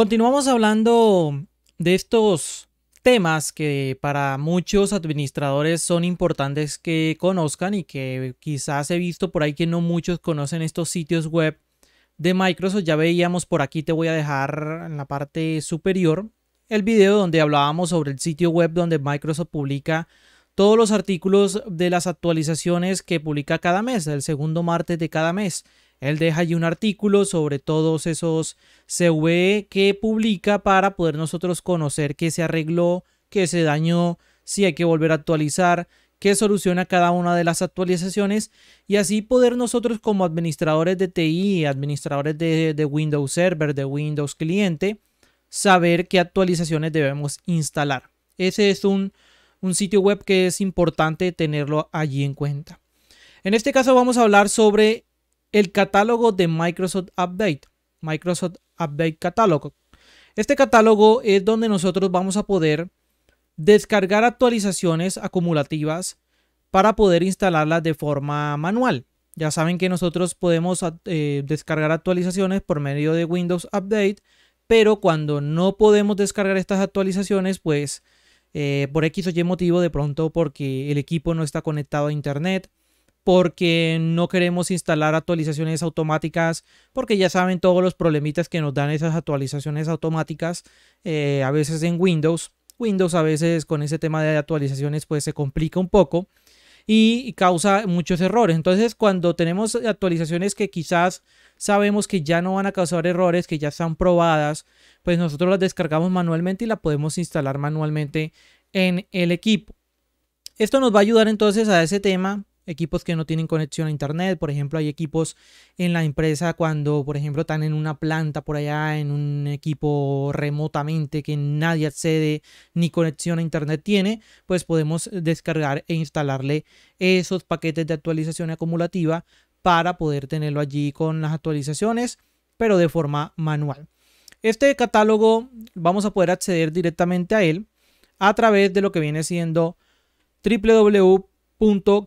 Continuamos hablando de estos temas que para muchos administradores son importantes que conozcan y que quizás he visto por ahí que no muchos conocen estos sitios web de Microsoft. Ya veíamos por aquí, te voy a dejar en la parte superior el video donde hablábamos sobre el sitio web donde Microsoft publica todos los artículos de las actualizaciones que publica cada mes, el segundo martes de cada mes. Él deja allí un artículo sobre todos esos CVE que publica para poder nosotros conocer qué se arregló, qué se dañó, si hay que volver a actualizar, qué soluciona cada una de las actualizaciones y así poder nosotros como administradores de TI, administradores de, Windows Server, de Windows Cliente, saber qué actualizaciones debemos instalar. Ese es un, un sitio web que es importante tenerlo allí en cuenta. En este caso vamos a hablar sobre el catálogo de Microsoft Update, Microsoft Update Catálogo. Este catálogo es donde nosotros vamos a poder descargar actualizaciones acumulativas para poder instalarlas de forma manual. Ya saben que nosotros podemos eh, descargar actualizaciones por medio de Windows Update, pero cuando no podemos descargar estas actualizaciones, pues eh, por X o Y motivo, de pronto porque el equipo no está conectado a Internet, porque no queremos instalar actualizaciones automáticas, porque ya saben todos los problemitas que nos dan esas actualizaciones automáticas, eh, a veces en Windows. Windows a veces con ese tema de actualizaciones pues se complica un poco y causa muchos errores. Entonces cuando tenemos actualizaciones que quizás sabemos que ya no van a causar errores, que ya están probadas, pues nosotros las descargamos manualmente y la podemos instalar manualmente en el equipo. Esto nos va a ayudar entonces a ese tema equipos que no tienen conexión a internet, por ejemplo, hay equipos en la empresa cuando, por ejemplo, están en una planta por allá, en un equipo remotamente que nadie accede ni conexión a internet tiene, pues podemos descargar e instalarle esos paquetes de actualización acumulativa para poder tenerlo allí con las actualizaciones, pero de forma manual. Este catálogo vamos a poder acceder directamente a él a través de lo que viene siendo www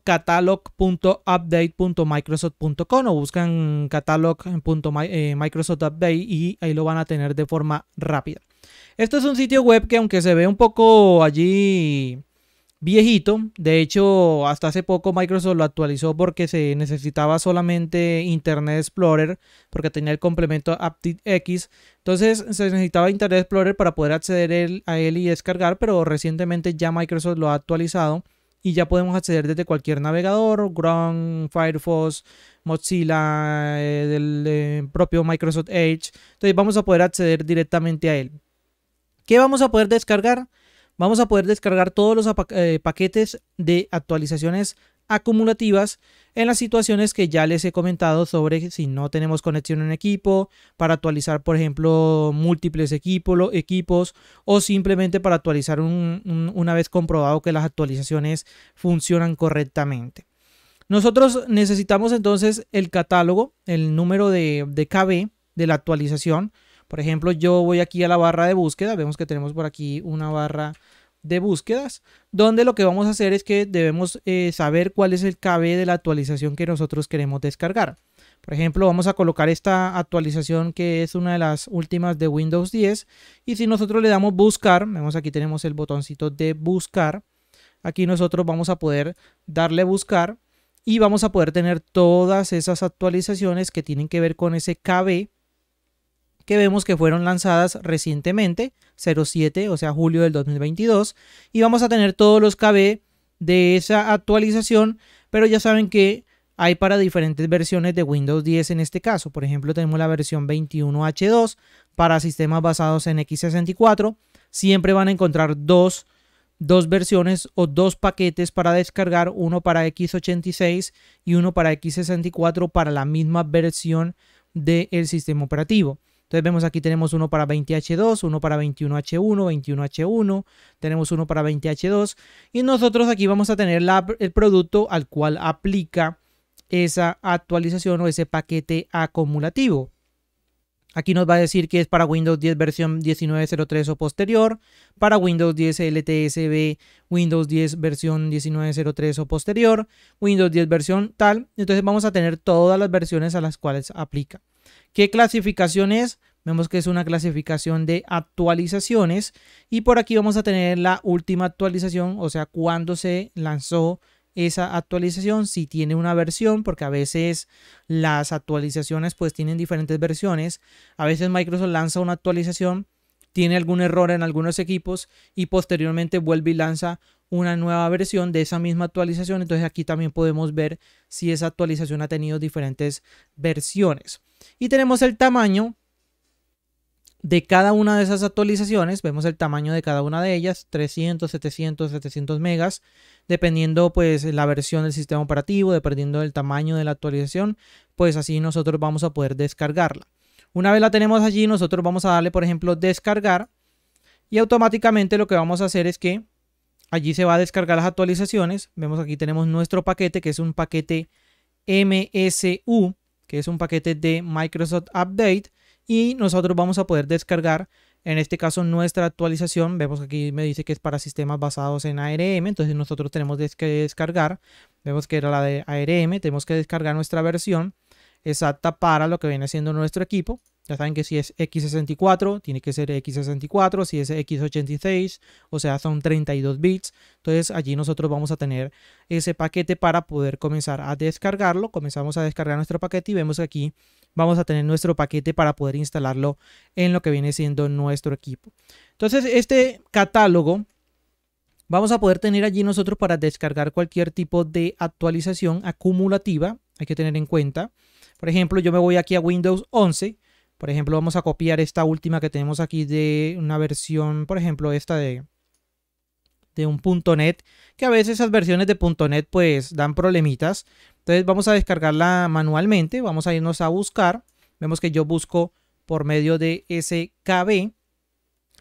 catalog.update.microsoft.com o buscan eh, update y ahí lo van a tener de forma rápida. Esto es un sitio web que aunque se ve un poco allí viejito, de hecho hasta hace poco Microsoft lo actualizó porque se necesitaba solamente Internet Explorer porque tenía el complemento x entonces se necesitaba Internet Explorer para poder acceder a él y descargar, pero recientemente ya Microsoft lo ha actualizado y ya podemos acceder desde cualquier navegador, Chrome, Firefox, Mozilla, eh, del eh, propio Microsoft Edge. Entonces vamos a poder acceder directamente a él. ¿Qué vamos a poder descargar? Vamos a poder descargar todos los eh, paquetes de actualizaciones acumulativas en las situaciones que ya les he comentado sobre si no tenemos conexión en equipo, para actualizar, por ejemplo, múltiples equipos o simplemente para actualizar una vez comprobado que las actualizaciones funcionan correctamente. Nosotros necesitamos entonces el catálogo, el número de, de KB de la actualización. Por ejemplo, yo voy aquí a la barra de búsqueda, vemos que tenemos por aquí una barra de búsquedas, donde lo que vamos a hacer es que debemos eh, saber cuál es el KB de la actualización que nosotros queremos descargar. Por ejemplo, vamos a colocar esta actualización que es una de las últimas de Windows 10 y si nosotros le damos buscar, vemos aquí tenemos el botoncito de buscar, aquí nosotros vamos a poder darle buscar y vamos a poder tener todas esas actualizaciones que tienen que ver con ese KB que vemos que fueron lanzadas recientemente, 07, o sea, julio del 2022, y vamos a tener todos los KB de esa actualización, pero ya saben que hay para diferentes versiones de Windows 10 en este caso. Por ejemplo, tenemos la versión 21H2 para sistemas basados en x64. Siempre van a encontrar dos, versiones o dos paquetes para descargar, uno para x86 y uno para x64 para la misma versión del sistema operativo. Entonces vemos aquí tenemos uno para 20H2, uno para 21H1, 21H1, tenemos uno para 20H2 y nosotros aquí vamos a tener el producto al cual aplica esa actualización o ese paquete acumulativo. Aquí nos va a decir que es para Windows 10 versión 19.03 o posterior, para Windows 10 LTSB, Windows 10 versión 19.03 o posterior, Windows 10 versión tal. Entonces vamos a tener todas las versiones a las cuales aplica. ¿Qué clasificación es? Vemos que es una clasificación de actualizaciones y por aquí vamos a tener la última actualización, o sea, cuándo se lanzó esa actualización, si tiene una versión, porque a veces las actualizaciones pues tienen diferentes versiones. A veces Microsoft lanza una actualización, tiene algún error en algunos equipos y posteriormente vuelve y lanza una nueva versión de esa misma actualización. Entonces aquí también podemos ver si esa actualización ha tenido diferentes versiones. Y tenemos el tamaño de cada una de esas actualizaciones, vemos el tamaño de cada una de ellas, 300, 700, 700 megas, dependiendo pues la versión del sistema operativo, dependiendo del tamaño de la actualización, pues así nosotros vamos a poder descargarla. Una vez la tenemos allí, nosotros vamos a darle, por ejemplo, descargar y automáticamente lo que vamos a hacer es que allí se va a descargar las actualizaciones. Vemos aquí tenemos nuestro paquete que es un paquete MSU que es un paquete de Microsoft Update y nosotros vamos a poder descargar en este caso nuestra actualización, vemos aquí me dice que es para sistemas basados en ARM, entonces nosotros tenemos que descargar, vemos que era la de ARM, tenemos que descargar nuestra versión exacta para lo que viene siendo nuestro equipo. Ya saben que si es x64, tiene que ser x64, si es x86, o sea, son 32 bits. Entonces allí nosotros vamos a tener ese paquete para poder comenzar a descargarlo. Comenzamos a descargar nuestro paquete y vemos que aquí vamos a tener nuestro paquete para poder instalarlo en lo que viene siendo nuestro equipo. Entonces este catálogo vamos a poder tener allí nosotros para descargar cualquier tipo de actualización acumulativa. Hay que tener en cuenta. Por ejemplo, yo me voy aquí a Windows 11 por ejemplo, vamos a copiar esta última que tenemos aquí de una versión, por ejemplo, esta de, de un .NET, que a veces esas versiones de .NET pues dan problemitas. Entonces vamos a descargarla manualmente, vamos a irnos a buscar. Vemos que yo busco por medio de SKB.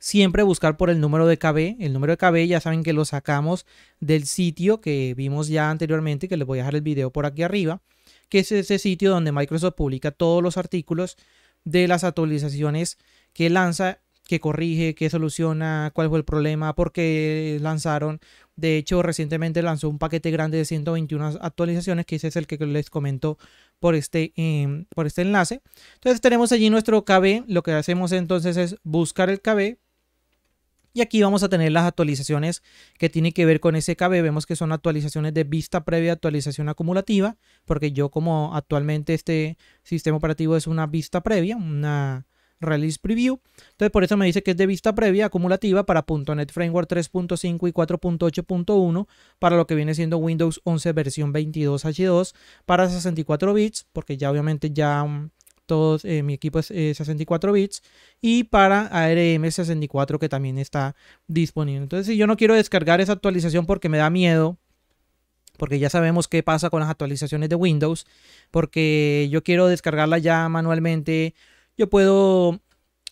Siempre buscar por el número de KB. El número de KB ya saben que lo sacamos del sitio que vimos ya anteriormente, que les voy a dejar el video por aquí arriba, que es ese sitio donde Microsoft publica todos los artículos de las actualizaciones que lanza, que corrige, que soluciona, cuál fue el problema, por qué lanzaron. De hecho, recientemente lanzó un paquete grande de 121 actualizaciones, que ese es el que les comento por este, em, por este enlace. Entonces tenemos allí nuestro KB. Lo que hacemos entonces es buscar el KB, y aquí vamos a tener las actualizaciones que tienen que ver con SKB. Vemos que son actualizaciones de vista previa, actualización acumulativa, porque yo como actualmente este sistema operativo es una vista previa, una release preview. Entonces por eso me dice que es de vista previa acumulativa para .NET Framework 3.5 y 4.8.1 para lo que viene siendo Windows 11 versión 22H2 para 64 bits, porque ya obviamente ya mm, todos, eh, mi equipo es 64 eh, bits y para ARM 64 que también está disponible. Entonces, si yo no quiero descargar esa actualización porque me da miedo, porque ya sabemos qué pasa con las actualizaciones de Windows, porque yo quiero descargarla ya manualmente, yo puedo,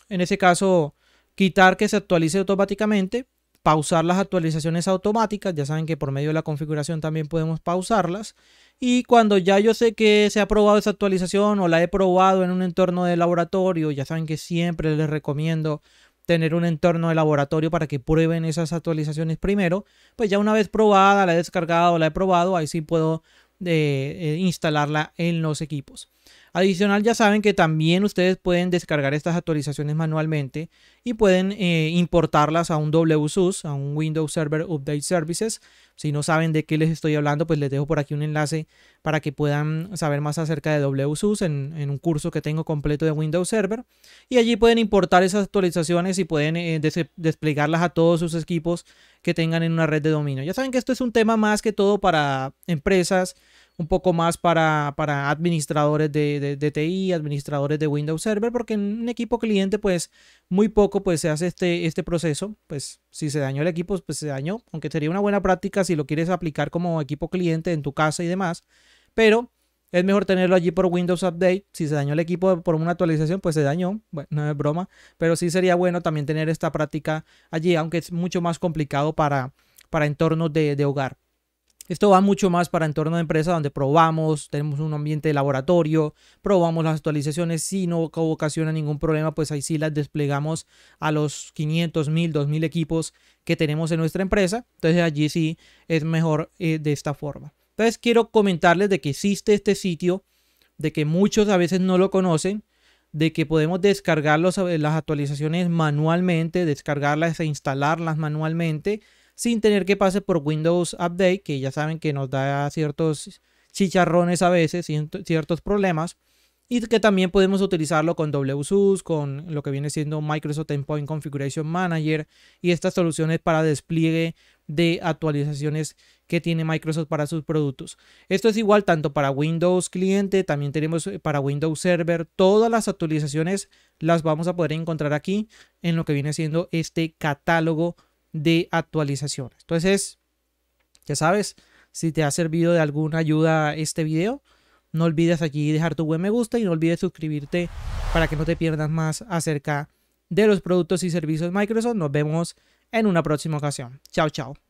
en ese caso, quitar que se actualice automáticamente, pausar las actualizaciones automáticas, ya saben que por medio de la configuración también podemos pausarlas y cuando ya yo sé que se ha probado esa actualización o la he probado en un entorno de laboratorio, ya saben que siempre les recomiendo tener un entorno de laboratorio para que prueben esas actualizaciones primero, pues ya una vez probada, la he descargado, la he probado, ahí sí puedo eh, eh, instalarla en los equipos. Adicional, ya saben que también ustedes pueden descargar estas actualizaciones manualmente y pueden eh, importarlas a un WSUS, a un Windows Server Update Services. Si no saben de qué les estoy hablando, pues les dejo por aquí un enlace para que puedan saber más acerca de WSUS en, un curso que tengo completo de Windows Server. Y allí pueden importar esas actualizaciones y pueden eh, desplegarlas a todos sus equipos que tengan en una red de dominio. Ya saben que esto es un tema más que todo para empresas un poco más para, para administradores de, de, TI, administradores de Windows Server, porque en un equipo cliente, pues muy poco pues, se hace este, este proceso. Pues si se dañó el equipo, pues se dañó, aunque sería una buena práctica si lo quieres aplicar como equipo cliente en tu casa y demás. Pero es mejor tenerlo allí por Windows Update. Si se dañó el equipo por una actualización, pues se dañó. Bueno, no es broma, pero sí sería bueno también tener esta práctica allí, aunque es mucho más complicado para, para entornos de, de hogar. Esto va mucho más para entorno de empresa donde probamos, tenemos un ambiente de laboratorio, probamos las actualizaciones, si no ocasiona ningún problema, pues ahí sí las desplegamos a los 500, 1000, 2000 equipos que tenemos en nuestra empresa. Entonces allí sí es mejor eh, de esta forma. Entonces quiero comentarles de que existe este sitio, de que muchos a veces no lo conocen, de que podemos descargar los, eh, las actualizaciones manualmente, descargarlas e instalarlas manualmente sin tener que pasar por Windows Update, que ya saben que nos da ciertos chicharrones a veces, ciertos problemas. Y que también podemos utilizarlo con WSUS, con lo que viene siendo Microsoft Endpoint Configuration Manager y estas soluciones para despliegue de actualizaciones que tiene Microsoft para sus productos. Esto es igual tanto para Windows cliente, también tenemos eh, para Windows Server. Todas las actualizaciones las vamos a poder encontrar aquí en lo que viene siendo este catálogo de actualizaciones. Entonces, ya sabes, si te ha servido de alguna ayuda este video, no olvides aquí dejar tu buen me gusta y no olvides suscribirte para que no te pierdas más acerca de los productos y servicios de Microsoft. Nos vemos en una próxima ocasión. Chao, chao.